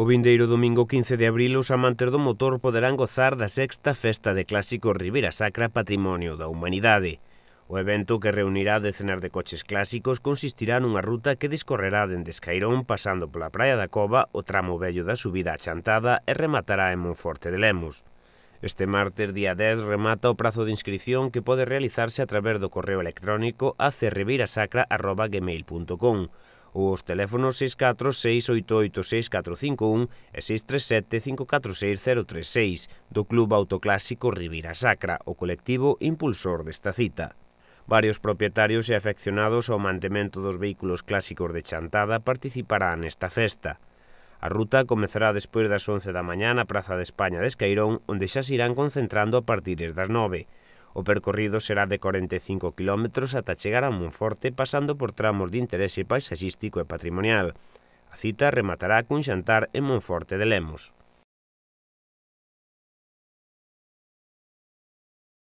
O vindeiro domingo 15 de abril os amantes do motor poderán gozar da sexta festa de clásicos Ribeira Sacra Patrimonio da Humanidade. O evento que reunirá decenas de coches clásicos consistirá nunha ruta que discorrerá dende Escairón pasando pola Praia da Cova, o tramo vello da subida a Chantada e rematará en Monforte de Lemos. Este martes, día 10, remata o prazo de inscripción que pode realizarse a través do correo electrónico acrribeirasacra.gmail.com ou os teléfonos 646886451 e 637546036 do Club Autoclásico Ribeira Sacra, o colectivo impulsor desta cita. Varios propietarios e afeccionados ao mantemento dos vehículos clásicos de Chantada participarán nesta festa. A ruta comezará despois das 11 da mañá na Praza de España de Escairón, onde xa se irán concentrando a partir das 9. O percorrido será de 45 km ata chegar a Monforte pasando por tramos de interese paisaxístico e patrimonial. A cita rematará cun xantar en Monforte de Lemos.